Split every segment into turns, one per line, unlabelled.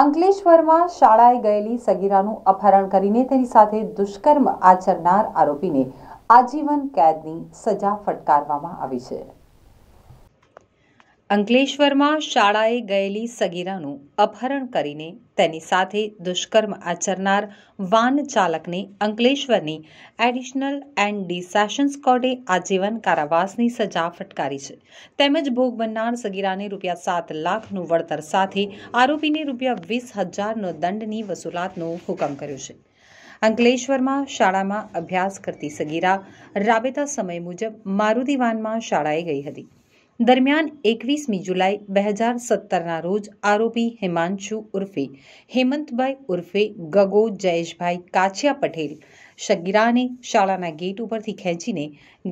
અંકલેશ્વરમાં શાળાએ ગયેલી સગીરાનું અપહરણ કરીને તેની સાથે દુષ્કર્મ આચરનાર આરોપીને આજીવન કેદની સજા ફટકારવામાં આવી છે અંકલેશ્વરમાં શાળાએ ગયેલી સગીરાનું અપહરણ કરીને તેની સાથે દુષ્કર્મ આચરનાર વાન ચાલકને અંકલેશ્વરની એડિશનલ એન્ડ ડી સેશન્સ કોર્ટે આજીવન કારાવાસની સજા ફટકારી છે તેમજ ભોગ બનનાર સગીરાને રૂપિયા સાત લાખનું વળતર સાથે આરોપીને રૂપિયા વીસ હજારનો દંડની વસૂલાતનો હુકમ કર્યો છે અંકલેશ્વરમાં શાળામાં અભ્યાસ કરતી સગીરા રાબેતા સમય મુજબ મારુતિ વાનમાં શાળાએ ગઈ હતી દરમિયાન એકવીસમી જુલાઈ બે હજાર સત્તરના રોજ આરોપી હિમાંશુ ઉર્ફે હેમંતભાઈ ઉર્ફે ગગો જયેશભાઈ કાછિયા પટેલ શકીરાને શાળાના ગેટ ઉપરથી ખેંચીને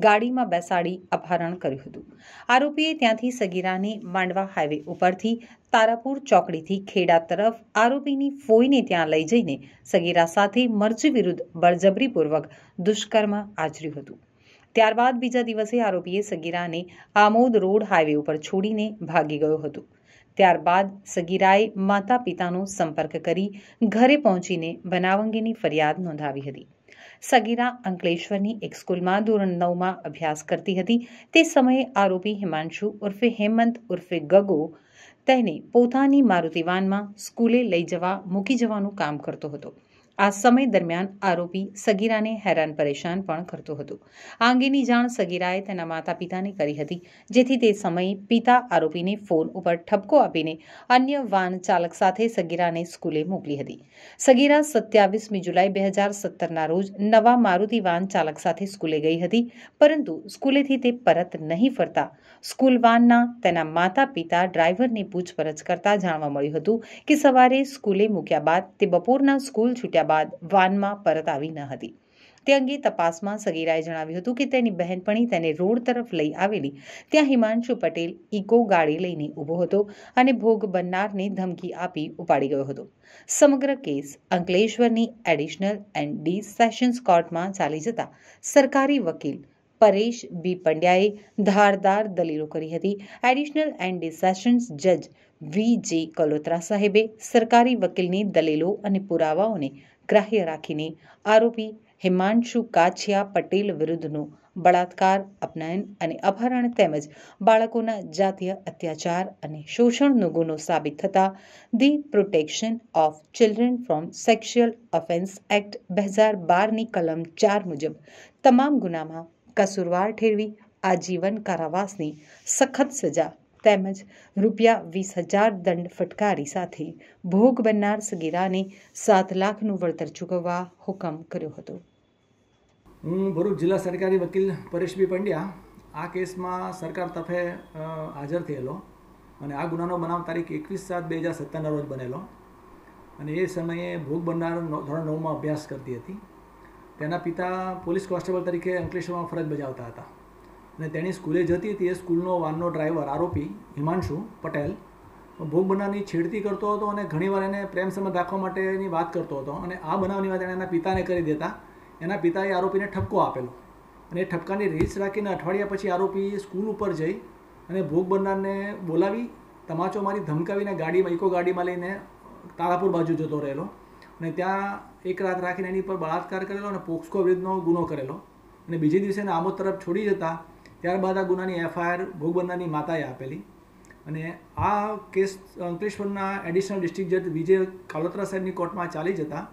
ગાડીમાં બેસાડી અપહરણ કર્યું હતું આરોપીએ ત્યાંથી સગીરાને માંડવા હાઈવે ઉપરથી તારાપુર ચોકડીથી ખેડા તરફ આરોપીની ફોઈને ત્યાં લઈ જઈને સગીરા સાથે મરજી વિરુદ્ધ બળજબરીપૂર્વક દુષ્કર્મ આચર્યું હતું ત્યારબાદ બીજા દિવસે આરોપીએ સગીરાને આમોદ રોડ હાઈવે ઉપર છોડીને ભાગી ગયો હતો ત્યારબાદ સગીરાએ માતા પિતાનો સંપર્ક કરી ઘરે પહોંચીને બનાવ અંગેની ફરિયાદ નોંધાવી હતી સગીરા અંકલેશ્વરની એક સ્કૂલમાં ધોરણ નવમાં અભ્યાસ કરતી હતી તે સમયે આરોપી હિમાંશુ ઉર્ફે હેમંત ઉર્ફે ગગો તેને પોતાની મારુતિવાનમાં સ્કૂલે લઈ જવા મૂકી જવાનું કામ કરતો હતો આ સમય દરમિયાન આરોપી સગીરાને હેરાન પરેશાન પણ કરતો હતો આ અંગેની જાણ સગીરાએ તેના માતા પિતાને કરી હતી જેથી તે સમયે પિતા આરોપીને ફોન ઉપર ઠપકો આપીને અન્ય વાન ચાલક સાથે સગીરાને સ્કૂલે મોકલી હતી સગીરા સત્યાવીસમી જુલાઈ બે હજાર સત્તરના રોજ નવા મારુતિ વાન ચાલક સાથે સ્કૂલે ગઈ હતી પરંતુ સ્કૂલેથી તે પરત નહીં ફરતા સ્કૂલ વાનના તેના માતા પિતા ડ્રાઈવરની પૂછપરછ કરતા જાણવા મળ્યું હતું કે સવારે સ્કૂલે મૂક્યા બાદ તે બપોરના સ્કૂલ છૂટ્યા કર્યા બાદ વાનમાં પરત આવી ન હતી તે અંગે તપાસમાં સગીરાએ જણાવ્યું હતું કે તેની બહેનપણી તેને રોડ તરફ લઈ આવેલી ત્યાં હિમાંશુ પટેલ ઇકો ગાડી લઈને ઊભો હતો અને ભોગ બનનારને ધમકી આપી ઉપાડી ગયો હતો સમગ્ર કેસ અંકલેશ્વરની એડિશનલ એન્ડ ડી સેશન્સ કોર્ટમાં ચાલી જતા સરકારી વકીલ પરેશ બી પંડ્યાએ ધારદાર દલીલો કરી હતી એડિશનલ એન્ડ સેશન્સ જજ વી જે કલોત્રા સાહેબે સરકારી વકીલની દલીલો અને પુરાવાઓને ગ્રાહ્ય રાખીને આરોપી હિમાંશુ કાછિયા પટેલ વિરુદ્ધનો બળાત્કાર અપનયન અને અપહરણ તેમજ બાળકોના જાતીય અત્યાચાર અને શોષણનો ગુનો સાબિત થતા the protection of children from sexual offence act બે હજાર બારની કલમ ચાર મુજબ તમામ ગુનામાં કસૂરવાર ઠેરવી આજીવન કારાવાસની સખત સજા તેમજ રૂપિયા વીસ હજાર દંડ ફટકારી સાથે ભોગ બનનાર સગીરાને સાત લાખનું વળતર ચૂકવવા હુકમ કર્યો હતો
હું ભરૂચ જિલ્લા સરકારી વકીલ પરેશબી પંડ્યા આ કેસમાં સરકાર તરફે હાજર થયેલો અને આ ગુનાનો બનાવ તારીખ એકવીસ સાત બે હજાર સત્તરના રોજ બનેલો અને એ સમયે ભોગ બનનાર ધોરણ નવમાં અભ્યાસ કરતી હતી તેના પિતા પોલીસ કોન્સ્ટેબલ તરીકે અંકલેશ્વરમાં ફરજ બજાવતા હતા અને તેની સ્કૂલે જતી હતી એ સ્કૂલનો વાનનો ડ્રાઈવર આરોપી હિમાંશુ પટેલ ભોગ બનાવની છેડતી કરતો હતો અને ઘણીવાર એને પ્રેમ સંબંધ રાખવા માટેની વાત કરતો હતો અને આ બનાવની વાત એણે એના પિતાને કરી દેતા એના પિતાએ આરોપીને ઠપકો આપેલો અને એ ઠપકાની રીલ્સ રાખીને અઠવાડિયા પછી આરોપી સ્કૂલ ઉપર જઈ અને ભોગ બનનારને બોલાવી તમાચો મારી ધમકાવીને ગાડીમાં ઇકો ગાડીમાં લઈને તારાપુર બાજુ જતો રહેલો અને ત્યાં એક રાત રાખીને એની પર બળાત્કાર કરેલો અને પોક્સકો વિરુદ્ધનો ગુનો કરેલો અને બીજે દિવસે એને આમોદ તરફ છોડી જતા ત્યારબાદ આ ગુનાની એફઆઈઆર ભોગ માતાએ આપેલી અને આ કેસ અંકલેશ્વરના એડિશનલ ડિસ્ટ્રિક્ટ જજ વિજય કાલોત્રા સાહેબની કોર્ટમાં ચાલી જતા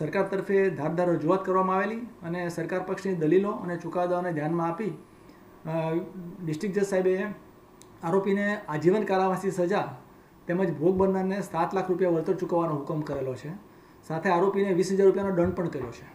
સરકાર તરફે ધારદાર રજૂઆત કરવામાં આવેલી અને સરકાર પક્ષની દલીલો અને ચુકાદાઓને ધ્યાનમાં આપી ડિસ્ટ્રિક્ટ જજ સાહેબે આરોપીને આજીવન કારાવાસી સજા તેમજ ભોગ બનનારને સાત લાખ રૂપિયા વળતર ચૂકવવાનો હુકમ કરેલો છે સાથે આરોપીને વીસ હજાર રૂપિયાનો દંડ પણ કર્યો છે